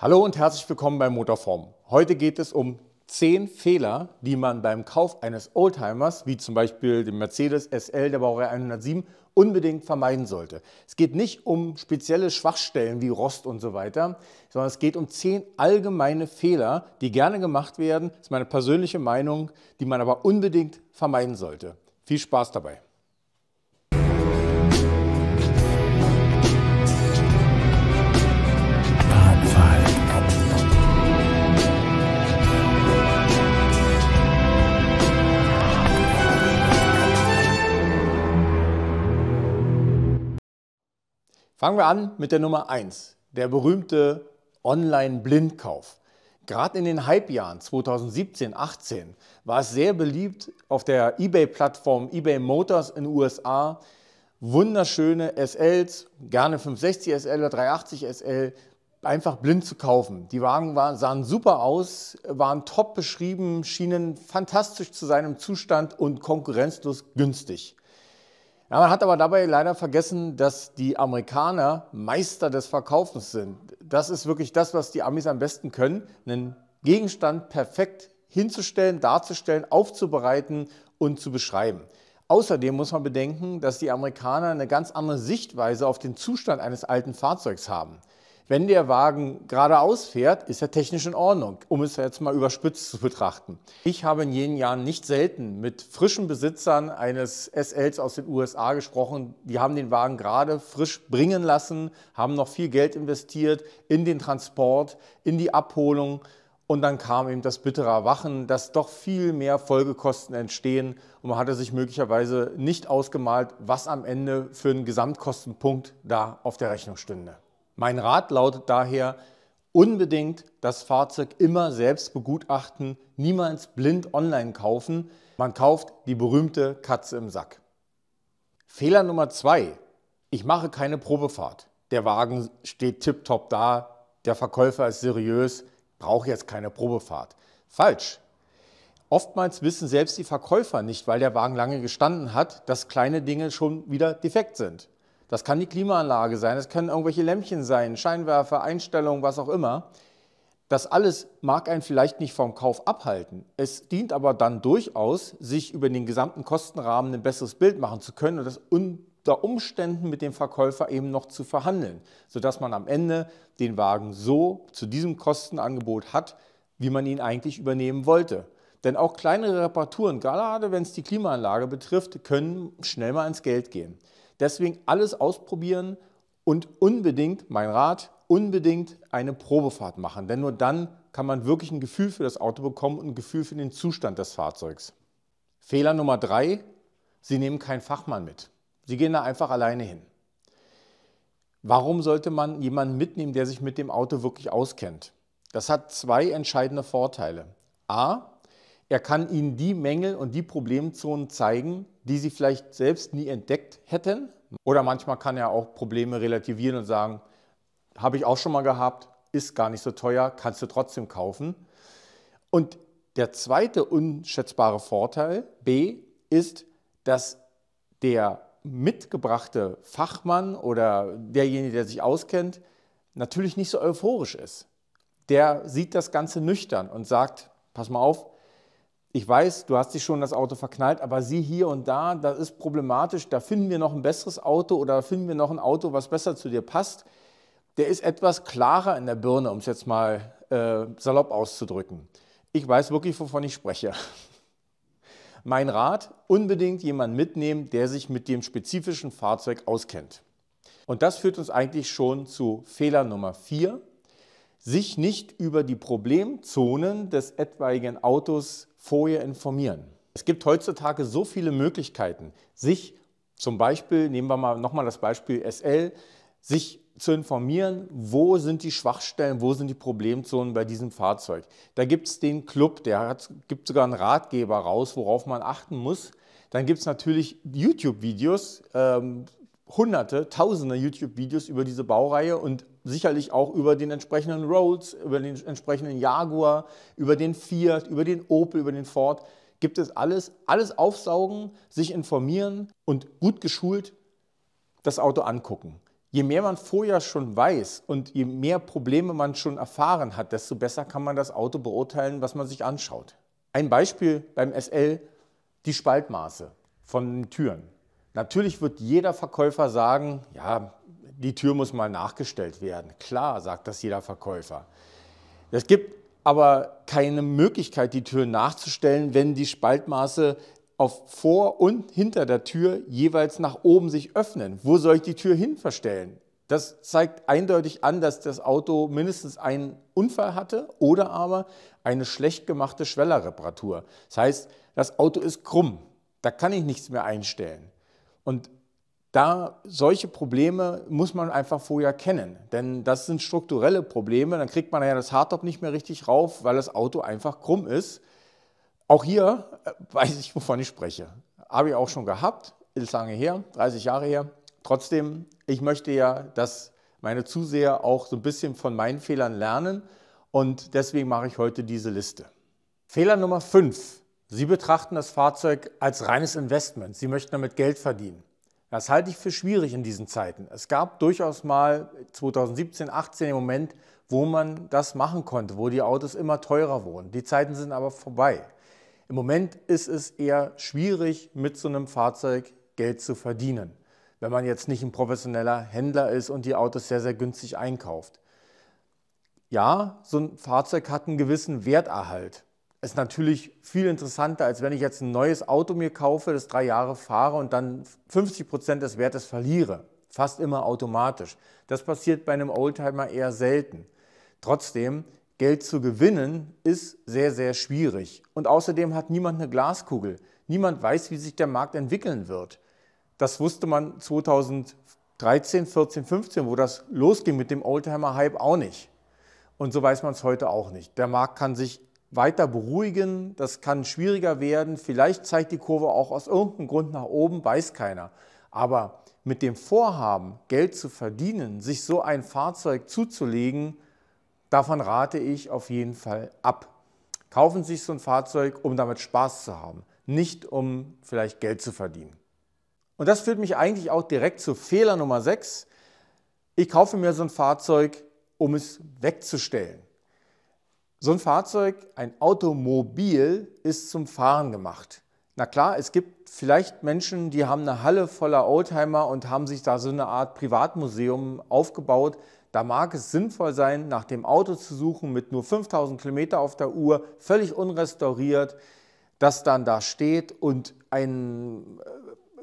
Hallo und herzlich willkommen bei Motorform. Heute geht es um 10 Fehler, die man beim Kauf eines Oldtimers, wie zum Beispiel dem Mercedes SL der Baureihe 107, unbedingt vermeiden sollte. Es geht nicht um spezielle Schwachstellen wie Rost und so weiter, sondern es geht um 10 allgemeine Fehler, die gerne gemacht werden. Das ist meine persönliche Meinung, die man aber unbedingt vermeiden sollte. Viel Spaß dabei! Fangen wir an mit der Nummer 1, der berühmte Online-Blindkauf. Gerade in den Hype-Jahren 2017, 18 war es sehr beliebt, auf der eBay-Plattform eBay Motors in den USA wunderschöne SLs, gerne 560 SL oder 380 SL, einfach blind zu kaufen. Die Wagen waren, sahen super aus, waren top beschrieben, schienen fantastisch zu sein im Zustand und konkurrenzlos günstig. Ja, man hat aber dabei leider vergessen, dass die Amerikaner Meister des Verkaufens sind. Das ist wirklich das, was die Amis am besten können, einen Gegenstand perfekt hinzustellen, darzustellen, aufzubereiten und zu beschreiben. Außerdem muss man bedenken, dass die Amerikaner eine ganz andere Sichtweise auf den Zustand eines alten Fahrzeugs haben. Wenn der Wagen geradeaus fährt, ist er technisch in Ordnung, um es jetzt mal überspitzt zu betrachten. Ich habe in jenen Jahren nicht selten mit frischen Besitzern eines SLs aus den USA gesprochen. Die haben den Wagen gerade frisch bringen lassen, haben noch viel Geld investiert in den Transport, in die Abholung. Und dann kam eben das bittere Erwachen, dass doch viel mehr Folgekosten entstehen und man hatte sich möglicherweise nicht ausgemalt, was am Ende für einen Gesamtkostenpunkt da auf der Rechnung stünde. Mein Rat lautet daher, unbedingt das Fahrzeug immer selbst begutachten, niemals blind online kaufen. Man kauft die berühmte Katze im Sack. Fehler Nummer zwei. Ich mache keine Probefahrt. Der Wagen steht tiptop da, der Verkäufer ist seriös, brauche jetzt keine Probefahrt. Falsch. Oftmals wissen selbst die Verkäufer nicht, weil der Wagen lange gestanden hat, dass kleine Dinge schon wieder defekt sind. Das kann die Klimaanlage sein, das können irgendwelche Lämpchen sein, Scheinwerfer, Einstellungen, was auch immer. Das alles mag einen vielleicht nicht vom Kauf abhalten. Es dient aber dann durchaus, sich über den gesamten Kostenrahmen ein besseres Bild machen zu können und das unter Umständen mit dem Verkäufer eben noch zu verhandeln, sodass man am Ende den Wagen so zu diesem Kostenangebot hat, wie man ihn eigentlich übernehmen wollte. Denn auch kleinere Reparaturen, gerade wenn es die Klimaanlage betrifft, können schnell mal ins Geld gehen. Deswegen alles ausprobieren und unbedingt, mein Rat, unbedingt eine Probefahrt machen, denn nur dann kann man wirklich ein Gefühl für das Auto bekommen und ein Gefühl für den Zustand des Fahrzeugs. Fehler Nummer drei, Sie nehmen keinen Fachmann mit. Sie gehen da einfach alleine hin. Warum sollte man jemanden mitnehmen, der sich mit dem Auto wirklich auskennt? Das hat zwei entscheidende Vorteile. A, er kann Ihnen die Mängel und die Problemzonen zeigen, die sie vielleicht selbst nie entdeckt hätten. Oder manchmal kann er auch Probleme relativieren und sagen, habe ich auch schon mal gehabt, ist gar nicht so teuer, kannst du trotzdem kaufen. Und der zweite unschätzbare Vorteil, B, ist, dass der mitgebrachte Fachmann oder derjenige, der sich auskennt, natürlich nicht so euphorisch ist. Der sieht das Ganze nüchtern und sagt, pass mal auf, ich weiß, du hast dich schon das Auto verknallt, aber sieh hier und da, das ist problematisch, da finden wir noch ein besseres Auto oder finden wir noch ein Auto, was besser zu dir passt, der ist etwas klarer in der Birne, um es jetzt mal äh, salopp auszudrücken. Ich weiß wirklich, wovon ich spreche. Mein Rat, unbedingt jemanden mitnehmen, der sich mit dem spezifischen Fahrzeug auskennt. Und das führt uns eigentlich schon zu Fehler Nummer 4, sich nicht über die Problemzonen des etwaigen Autos vorher informieren. Es gibt heutzutage so viele Möglichkeiten, sich zum Beispiel, nehmen wir mal nochmal das Beispiel SL, sich zu informieren, wo sind die Schwachstellen, wo sind die Problemzonen bei diesem Fahrzeug. Da gibt es den Club, der hat, gibt sogar einen Ratgeber raus, worauf man achten muss. Dann gibt es natürlich YouTube-Videos, ähm, hunderte, tausende YouTube-Videos über diese Baureihe und sicherlich auch über den entsprechenden Rolls, über den entsprechenden Jaguar, über den Fiat, über den Opel, über den Ford. Gibt es alles, alles aufsaugen, sich informieren und gut geschult das Auto angucken. Je mehr man vorher schon weiß und je mehr Probleme man schon erfahren hat, desto besser kann man das Auto beurteilen, was man sich anschaut. Ein Beispiel beim SL, die Spaltmaße von Türen. Natürlich wird jeder Verkäufer sagen, ja, die Tür muss mal nachgestellt werden. Klar, sagt das jeder Verkäufer. Es gibt aber keine Möglichkeit, die Tür nachzustellen, wenn die Spaltmaße auf vor und hinter der Tür jeweils nach oben sich öffnen. Wo soll ich die Tür hin verstellen? Das zeigt eindeutig an, dass das Auto mindestens einen Unfall hatte oder aber eine schlecht gemachte Schwellerreparatur. Das heißt, das Auto ist krumm. Da kann ich nichts mehr einstellen. Und da solche Probleme muss man einfach vorher kennen, denn das sind strukturelle Probleme. Dann kriegt man ja das Hardtop nicht mehr richtig rauf, weil das Auto einfach krumm ist. Auch hier äh, weiß ich, wovon ich spreche. Habe ich auch schon gehabt, ist lange her, 30 Jahre her. Trotzdem, ich möchte ja, dass meine Zuseher auch so ein bisschen von meinen Fehlern lernen und deswegen mache ich heute diese Liste. Fehler Nummer 5 Sie betrachten das Fahrzeug als reines Investment. Sie möchten damit Geld verdienen. Das halte ich für schwierig in diesen Zeiten. Es gab durchaus mal 2017, 18 im Moment, wo man das machen konnte, wo die Autos immer teurer wurden. Die Zeiten sind aber vorbei. Im Moment ist es eher schwierig, mit so einem Fahrzeug Geld zu verdienen, wenn man jetzt nicht ein professioneller Händler ist und die Autos sehr, sehr günstig einkauft. Ja, so ein Fahrzeug hat einen gewissen Werterhalt ist natürlich viel interessanter, als wenn ich jetzt ein neues Auto mir kaufe, das drei Jahre fahre und dann 50 Prozent des Wertes verliere. Fast immer automatisch. Das passiert bei einem Oldtimer eher selten. Trotzdem, Geld zu gewinnen ist sehr, sehr schwierig. Und außerdem hat niemand eine Glaskugel. Niemand weiß, wie sich der Markt entwickeln wird. Das wusste man 2013, 14, 15, wo das losging mit dem Oldtimer-Hype auch nicht. Und so weiß man es heute auch nicht. Der Markt kann sich weiter beruhigen. Das kann schwieriger werden. Vielleicht zeigt die Kurve auch aus irgendeinem Grund nach oben, weiß keiner. Aber mit dem Vorhaben, Geld zu verdienen, sich so ein Fahrzeug zuzulegen, davon rate ich auf jeden Fall ab. Kaufen Sie sich so ein Fahrzeug, um damit Spaß zu haben, nicht um vielleicht Geld zu verdienen. Und das führt mich eigentlich auch direkt zu Fehler Nummer 6. Ich kaufe mir so ein Fahrzeug, um es wegzustellen. So ein Fahrzeug, ein Automobil, ist zum Fahren gemacht. Na klar, es gibt vielleicht Menschen, die haben eine Halle voller Oldtimer und haben sich da so eine Art Privatmuseum aufgebaut. Da mag es sinnvoll sein, nach dem Auto zu suchen mit nur 5000 Kilometer auf der Uhr, völlig unrestauriert, das dann da steht und ein, äh,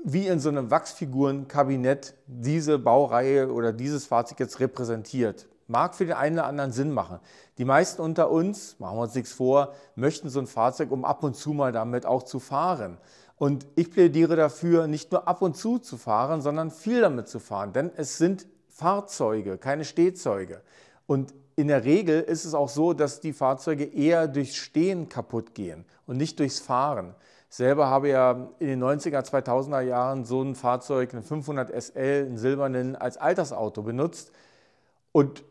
wie in so einem Wachsfigurenkabinett diese Baureihe oder dieses Fahrzeug jetzt repräsentiert. Mag für den einen oder anderen Sinn machen. Die meisten unter uns, machen wir uns nichts vor, möchten so ein Fahrzeug, um ab und zu mal damit auch zu fahren. Und ich plädiere dafür, nicht nur ab und zu zu fahren, sondern viel damit zu fahren. Denn es sind Fahrzeuge, keine Stehzeuge. Und in der Regel ist es auch so, dass die Fahrzeuge eher durchs Stehen kaputt gehen und nicht durchs Fahren. Ich selber habe ja in den 90er, 2000er Jahren so ein Fahrzeug, einen 500 SL, einen silbernen, als Altersauto benutzt. Und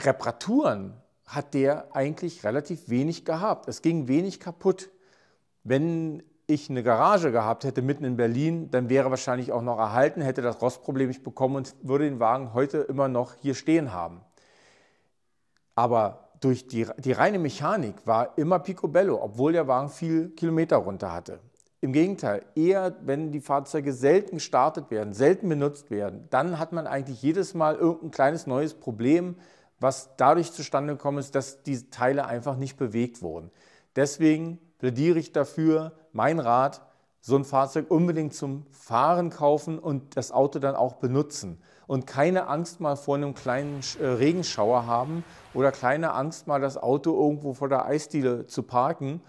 Reparaturen hat der eigentlich relativ wenig gehabt. Es ging wenig kaputt. Wenn ich eine Garage gehabt hätte mitten in Berlin, dann wäre wahrscheinlich auch noch erhalten, hätte das Rostproblem nicht bekommen und würde den Wagen heute immer noch hier stehen haben. Aber durch die, die reine Mechanik war immer Picobello, obwohl der Wagen viel Kilometer runter hatte. Im Gegenteil, eher wenn die Fahrzeuge selten gestartet werden, selten benutzt werden, dann hat man eigentlich jedes Mal irgendein kleines neues Problem, was dadurch zustande gekommen ist, dass die Teile einfach nicht bewegt wurden. Deswegen plädiere ich dafür, mein Rat, so ein Fahrzeug unbedingt zum Fahren kaufen und das Auto dann auch benutzen. Und keine Angst mal vor einem kleinen äh, Regenschauer haben oder keine Angst mal das Auto irgendwo vor der Eisdiele zu parken.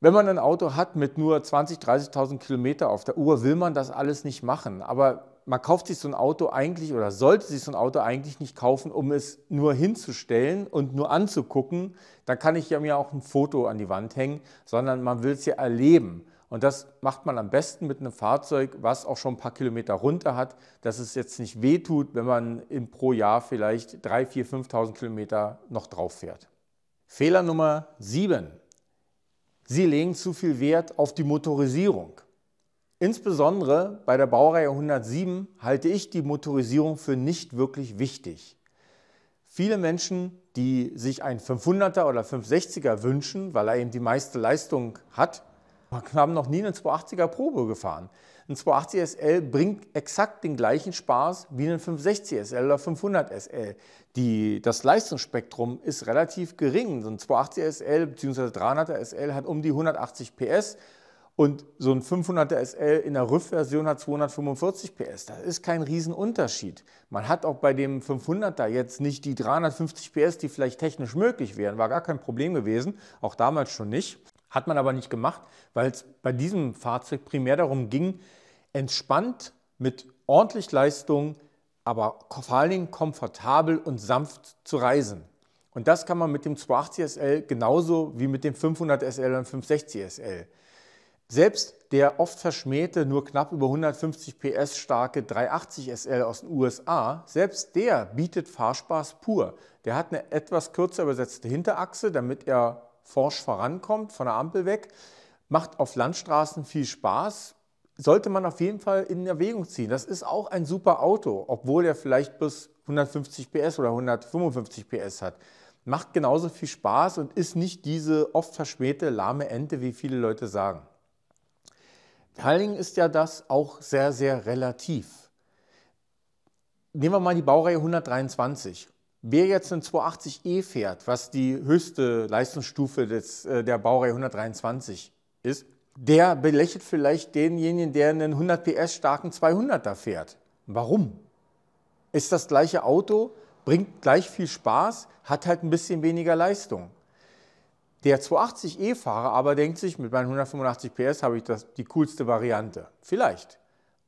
Wenn man ein Auto hat mit nur 20.000, 30.000 Kilometer auf der Uhr, will man das alles nicht machen. Aber man kauft sich so ein Auto eigentlich oder sollte sich so ein Auto eigentlich nicht kaufen, um es nur hinzustellen und nur anzugucken. Da kann ich ja mir auch ein Foto an die Wand hängen, sondern man will es ja erleben. Und das macht man am besten mit einem Fahrzeug, was auch schon ein paar Kilometer runter hat, dass es jetzt nicht wehtut, wenn man in pro Jahr vielleicht 3.000, 4.000, 5.000 Kilometer noch drauf fährt. Fehler Nummer 7. Sie legen zu viel Wert auf die Motorisierung. Insbesondere bei der Baureihe 107 halte ich die Motorisierung für nicht wirklich wichtig. Viele Menschen, die sich ein 500er oder 560er wünschen, weil er eben die meiste Leistung hat, haben noch nie einen 280er Probe gefahren. Ein 280 SL bringt exakt den gleichen Spaß wie ein 560 SL oder 500 SL. Die, das Leistungsspektrum ist relativ gering. So ein 280 SL bzw. 300er SL hat um die 180 PS, und so ein 500er SL in der RÜV-Version hat 245 PS. Das ist kein Riesenunterschied. Man hat auch bei dem 500er jetzt nicht die 350 PS, die vielleicht technisch möglich wären. War gar kein Problem gewesen, auch damals schon nicht. Hat man aber nicht gemacht, weil es bei diesem Fahrzeug primär darum ging, entspannt mit ordentlich Leistung, aber vor allen Dingen komfortabel und sanft zu reisen. Und das kann man mit dem 280 SL genauso wie mit dem 500 SL und 560 SL. Selbst der oft verschmähte, nur knapp über 150 PS starke 380 SL aus den USA, selbst der bietet Fahrspaß pur. Der hat eine etwas kürzer übersetzte Hinterachse, damit er forsch vorankommt, von der Ampel weg. Macht auf Landstraßen viel Spaß, sollte man auf jeden Fall in Erwägung ziehen. Das ist auch ein super Auto, obwohl er vielleicht bis 150 PS oder 155 PS hat macht genauso viel Spaß und ist nicht diese oft verschmähte lahme Ente, wie viele Leute sagen. Heiligen ist ja das auch sehr, sehr relativ. Nehmen wir mal die Baureihe 123. Wer jetzt einen 280e fährt, was die höchste Leistungsstufe des, äh, der Baureihe 123 ist, der belächelt vielleicht denjenigen, der einen 100 PS starken 200er fährt. Warum? Ist das gleiche Auto, bringt gleich viel Spaß, hat halt ein bisschen weniger Leistung. Der 280e-Fahrer aber denkt sich, mit meinen 185 PS habe ich das, die coolste Variante. Vielleicht.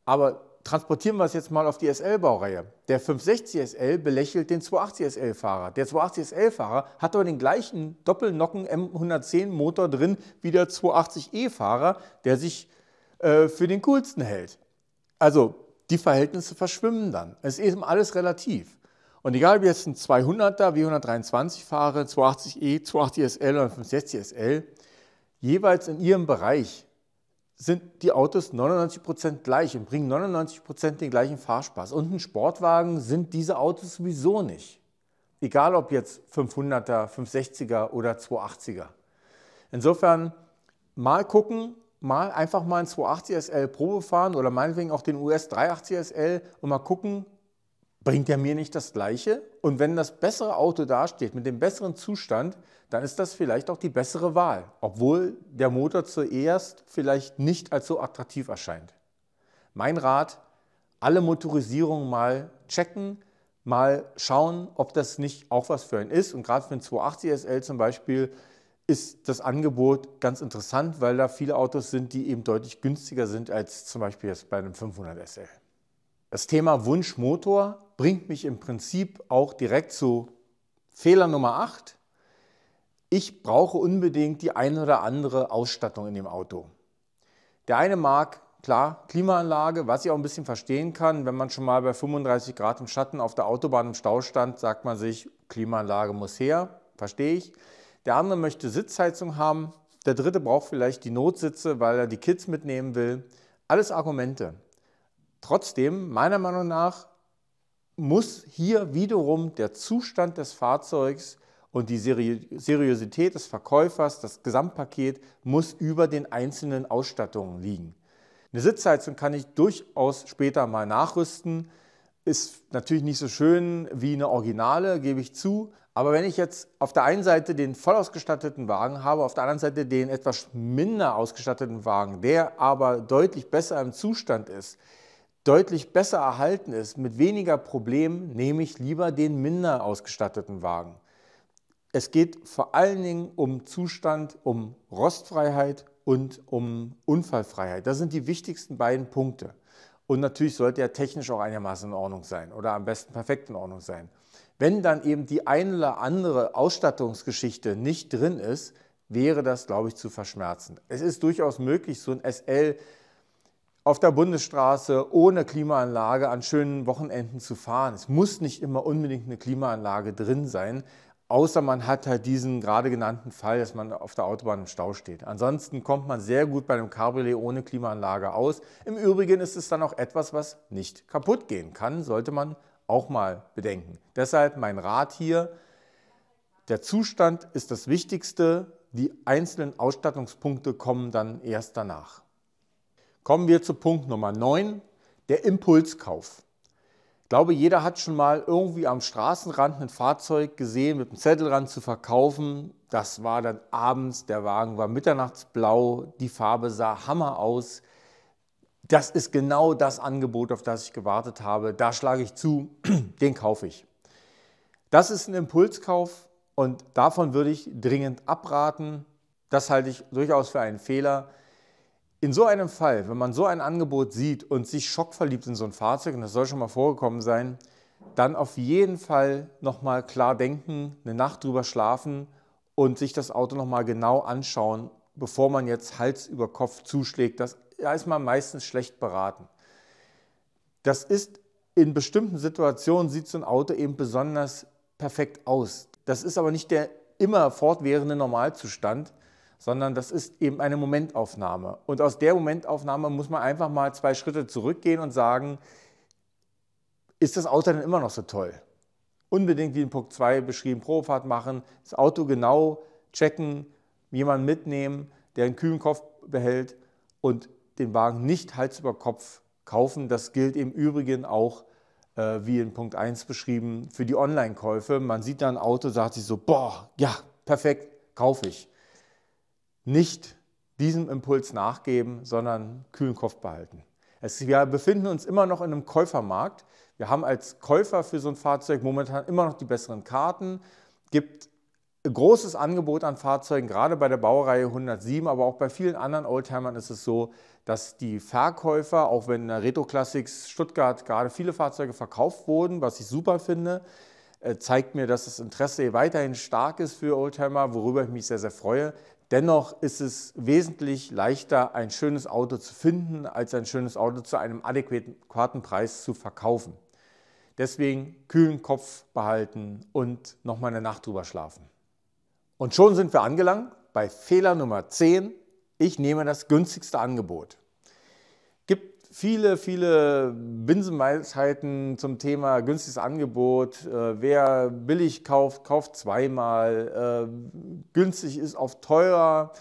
Aber transportieren wir es jetzt mal auf die SL-Baureihe. Der 560 SL belächelt den 280 SL-Fahrer. Der 280 SL-Fahrer hat aber den gleichen Doppelnocken M110-Motor drin wie der 280e-Fahrer, e der sich äh, für den coolsten hält. Also die Verhältnisse verschwimmen dann. Es ist eben alles relativ. Und egal, ob ich jetzt ein 200er W123 fahre, 280E, 280 SL oder 560 SL, jeweils in ihrem Bereich sind die Autos 99% gleich und bringen 99% den gleichen Fahrspaß. Und ein Sportwagen sind diese Autos sowieso nicht. Egal ob jetzt 500er, 560er oder 280er. Insofern mal gucken, mal einfach mal ein 280 SL Probe fahren oder meinetwegen auch den US 380 SL und mal gucken, bringt er mir nicht das gleiche? Und wenn das bessere Auto dasteht mit dem besseren Zustand, dann ist das vielleicht auch die bessere Wahl, obwohl der Motor zuerst vielleicht nicht als so attraktiv erscheint. Mein Rat, alle Motorisierungen mal checken, mal schauen, ob das nicht auch was für einen ist. Und gerade für einen 280 SL zum Beispiel ist das Angebot ganz interessant, weil da viele Autos sind, die eben deutlich günstiger sind als zum Beispiel jetzt bei einem 500 SL. Das Thema Wunschmotor bringt mich im Prinzip auch direkt zu Fehler Nummer 8. Ich brauche unbedingt die ein oder andere Ausstattung in dem Auto. Der eine mag, klar, Klimaanlage, was ich auch ein bisschen verstehen kann, wenn man schon mal bei 35 Grad im Schatten auf der Autobahn im Stau stand, sagt man sich, Klimaanlage muss her, verstehe ich. Der andere möchte Sitzheizung haben, der dritte braucht vielleicht die Notsitze, weil er die Kids mitnehmen will. Alles Argumente. Trotzdem, meiner Meinung nach, muss hier wiederum der Zustand des Fahrzeugs und die Seriosität des Verkäufers, das Gesamtpaket muss über den einzelnen Ausstattungen liegen. Eine Sitzheizung kann ich durchaus später mal nachrüsten. Ist natürlich nicht so schön wie eine Originale, gebe ich zu. Aber wenn ich jetzt auf der einen Seite den voll ausgestatteten Wagen habe, auf der anderen Seite den etwas minder ausgestatteten Wagen, der aber deutlich besser im Zustand ist, deutlich besser erhalten ist, mit weniger Problemen, nehme ich lieber den minder ausgestatteten Wagen. Es geht vor allen Dingen um Zustand, um Rostfreiheit und um Unfallfreiheit. Das sind die wichtigsten beiden Punkte. Und natürlich sollte er technisch auch einigermaßen in Ordnung sein oder am besten perfekt in Ordnung sein. Wenn dann eben die eine oder andere Ausstattungsgeschichte nicht drin ist, wäre das, glaube ich, zu verschmerzen. Es ist durchaus möglich, so ein SL auf der Bundesstraße ohne Klimaanlage an schönen Wochenenden zu fahren. Es muss nicht immer unbedingt eine Klimaanlage drin sein, außer man hat halt diesen gerade genannten Fall, dass man auf der Autobahn im Stau steht. Ansonsten kommt man sehr gut bei einem Cabriolet ohne Klimaanlage aus. Im Übrigen ist es dann auch etwas, was nicht kaputt gehen kann, sollte man auch mal bedenken. Deshalb mein Rat hier, der Zustand ist das Wichtigste, die einzelnen Ausstattungspunkte kommen dann erst danach. Kommen wir zu Punkt Nummer 9, der Impulskauf. Ich glaube, jeder hat schon mal irgendwie am Straßenrand ein Fahrzeug gesehen, mit einem Zettelrand zu verkaufen. Das war dann abends, der Wagen war mitternachtsblau, die Farbe sah Hammer aus. Das ist genau das Angebot, auf das ich gewartet habe. Da schlage ich zu, den kaufe ich. Das ist ein Impulskauf und davon würde ich dringend abraten. Das halte ich durchaus für einen Fehler. In so einem Fall, wenn man so ein Angebot sieht und sich schockverliebt in so ein Fahrzeug, und das soll schon mal vorgekommen sein, dann auf jeden Fall nochmal klar denken, eine Nacht drüber schlafen und sich das Auto nochmal genau anschauen, bevor man jetzt Hals über Kopf zuschlägt. Das, ist man meistens schlecht beraten. Das ist in bestimmten Situationen sieht so ein Auto eben besonders perfekt aus. Das ist aber nicht der immer fortwährende Normalzustand sondern das ist eben eine Momentaufnahme. Und aus der Momentaufnahme muss man einfach mal zwei Schritte zurückgehen und sagen, ist das Auto denn immer noch so toll? Unbedingt wie in Punkt 2 beschrieben, Probefahrt machen, das Auto genau checken, jemanden mitnehmen, der einen kühlen Kopf behält und den Wagen nicht Hals über Kopf kaufen. Das gilt im Übrigen auch, äh, wie in Punkt 1 beschrieben, für die Online-Käufe. Man sieht da ein Auto, sagt sich so, boah, ja, perfekt, kaufe ich nicht diesem Impuls nachgeben, sondern kühlen Kopf behalten. Es, wir befinden uns immer noch in einem Käufermarkt. Wir haben als Käufer für so ein Fahrzeug momentan immer noch die besseren Karten. Gibt ein großes Angebot an Fahrzeugen, gerade bei der Baureihe 107, aber auch bei vielen anderen Oldtimern ist es so, dass die Verkäufer, auch wenn in der Retro Classics Stuttgart gerade viele Fahrzeuge verkauft wurden, was ich super finde, äh, zeigt mir, dass das Interesse weiterhin stark ist für Oldtimer, worüber ich mich sehr, sehr freue. Dennoch ist es wesentlich leichter, ein schönes Auto zu finden, als ein schönes Auto zu einem adäquaten Preis zu verkaufen. Deswegen kühlen Kopf behalten und nochmal eine Nacht drüber schlafen. Und schon sind wir angelangt bei Fehler Nummer 10. Ich nehme das günstigste Angebot viele, viele Binsenweisheiten zum Thema günstiges Angebot. Äh, wer billig kauft, kauft zweimal. Äh, günstig ist auf teurer.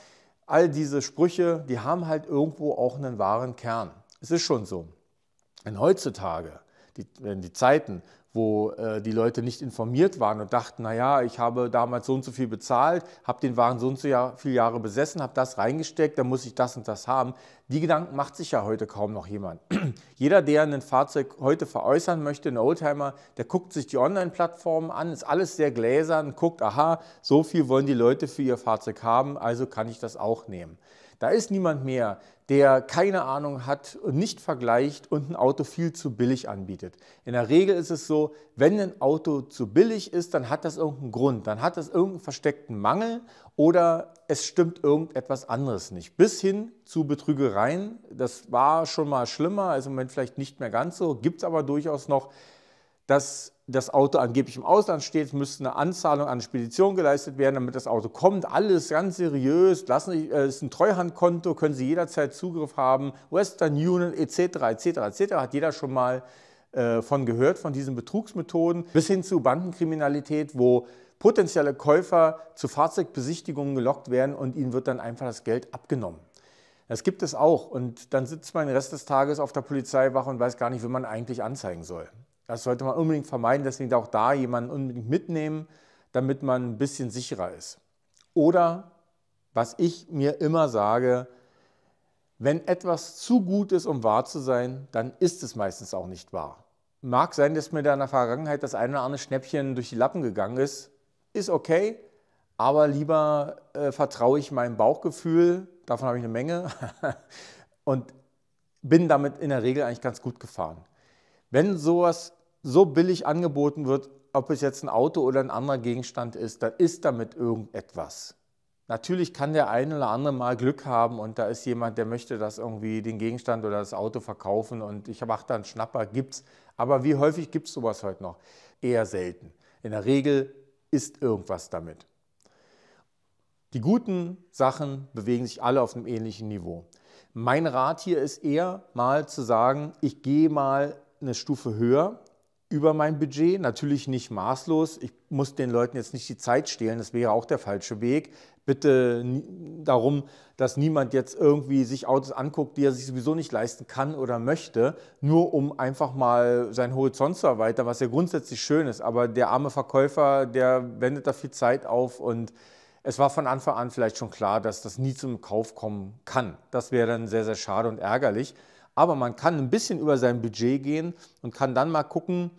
All diese Sprüche, die haben halt irgendwo auch einen wahren Kern. Es ist schon so. Denn heutzutage, die, die Zeiten, wo äh, die Leute nicht informiert waren und dachten, naja, ich habe damals so und so viel bezahlt, habe den Waren so und so Jahr, viele Jahre besessen, habe das reingesteckt, dann muss ich das und das haben. Die Gedanken macht sich ja heute kaum noch jemand. Jeder, der ein Fahrzeug heute veräußern möchte, ein Oldtimer, der guckt sich die Online-Plattformen an, ist alles sehr gläsern, guckt, aha, so viel wollen die Leute für ihr Fahrzeug haben, also kann ich das auch nehmen. Da ist niemand mehr, der keine Ahnung hat und nicht vergleicht und ein Auto viel zu billig anbietet. In der Regel ist es so, wenn ein Auto zu billig ist, dann hat das irgendeinen Grund, dann hat das irgendeinen versteckten Mangel oder es stimmt irgendetwas anderes nicht. Bis hin zu Betrügereien, das war schon mal schlimmer, also im Moment vielleicht nicht mehr ganz so, gibt es aber durchaus noch, dass das Auto angeblich im Ausland steht, müsste eine Anzahlung an Spedition geleistet werden, damit das Auto kommt. Alles ganz seriös, lassen Sie, äh, ist ein Treuhandkonto, können Sie jederzeit Zugriff haben, Western Union etc. etc. etc. hat jeder schon mal äh, von gehört, von diesen Betrugsmethoden, bis hin zu Bandenkriminalität, wo potenzielle Käufer zu Fahrzeugbesichtigungen gelockt werden und ihnen wird dann einfach das Geld abgenommen. Das gibt es auch und dann sitzt man den Rest des Tages auf der Polizeiwache und weiß gar nicht, wen man eigentlich anzeigen soll. Das sollte man unbedingt vermeiden, deswegen auch da jemanden unbedingt mitnehmen, damit man ein bisschen sicherer ist. Oder, was ich mir immer sage, wenn etwas zu gut ist, um wahr zu sein, dann ist es meistens auch nicht wahr. Mag sein, dass mir da in der Vergangenheit das eine oder andere Schnäppchen durch die Lappen gegangen ist. Ist okay, aber lieber äh, vertraue ich meinem Bauchgefühl, davon habe ich eine Menge, und bin damit in der Regel eigentlich ganz gut gefahren. Wenn sowas so billig angeboten wird, ob es jetzt ein Auto oder ein anderer Gegenstand ist, dann ist damit irgendetwas. Natürlich kann der eine oder andere mal Glück haben und da ist jemand, der möchte das irgendwie, den Gegenstand oder das Auto verkaufen und ich mache dann Schnapper, gibt's. Aber wie häufig gibt es sowas heute noch? Eher selten. In der Regel ist irgendwas damit. Die guten Sachen bewegen sich alle auf einem ähnlichen Niveau. Mein Rat hier ist eher mal zu sagen, ich gehe mal eine Stufe höher über mein Budget, natürlich nicht maßlos. Ich muss den Leuten jetzt nicht die Zeit stehlen, das wäre auch der falsche Weg. Bitte darum, dass niemand jetzt irgendwie sich Autos anguckt, die er sich sowieso nicht leisten kann oder möchte, nur um einfach mal seinen Horizont zu erweitern, was ja grundsätzlich schön ist. Aber der arme Verkäufer, der wendet da viel Zeit auf und es war von Anfang an vielleicht schon klar, dass das nie zum Kauf kommen kann. Das wäre dann sehr, sehr schade und ärgerlich. Aber man kann ein bisschen über sein Budget gehen und kann dann mal gucken,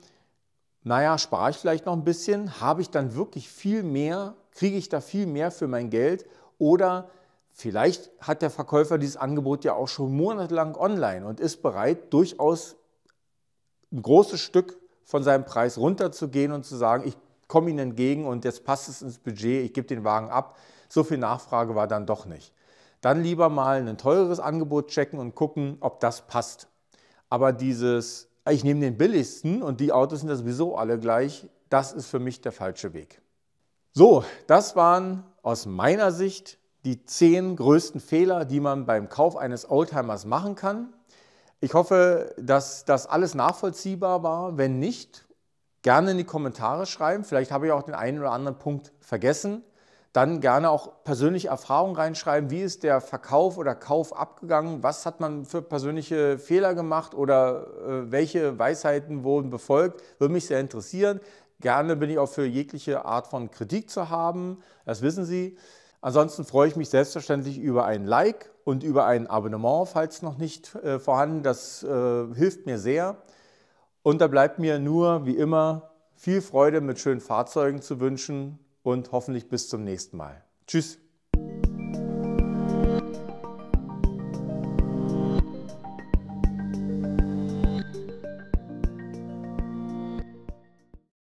naja, spare ich vielleicht noch ein bisschen, habe ich dann wirklich viel mehr, kriege ich da viel mehr für mein Geld oder vielleicht hat der Verkäufer dieses Angebot ja auch schon monatelang online und ist bereit, durchaus ein großes Stück von seinem Preis runterzugehen und zu sagen, ich komme Ihnen entgegen und jetzt passt es ins Budget, ich gebe den Wagen ab. So viel Nachfrage war dann doch nicht dann lieber mal ein teureres Angebot checken und gucken, ob das passt. Aber dieses, ich nehme den billigsten und die Autos sind das sowieso alle gleich, das ist für mich der falsche Weg. So, das waren aus meiner Sicht die zehn größten Fehler, die man beim Kauf eines Oldtimers machen kann. Ich hoffe, dass das alles nachvollziehbar war. Wenn nicht, gerne in die Kommentare schreiben. Vielleicht habe ich auch den einen oder anderen Punkt vergessen dann gerne auch persönliche Erfahrungen reinschreiben. Wie ist der Verkauf oder Kauf abgegangen? Was hat man für persönliche Fehler gemacht oder äh, welche Weisheiten wurden befolgt? Würde mich sehr interessieren. Gerne bin ich auch für jegliche Art von Kritik zu haben. Das wissen Sie. Ansonsten freue ich mich selbstverständlich über ein Like und über ein Abonnement, falls noch nicht äh, vorhanden. Das äh, hilft mir sehr. Und da bleibt mir nur, wie immer, viel Freude mit schönen Fahrzeugen zu wünschen und hoffentlich bis zum nächsten Mal. Tschüss.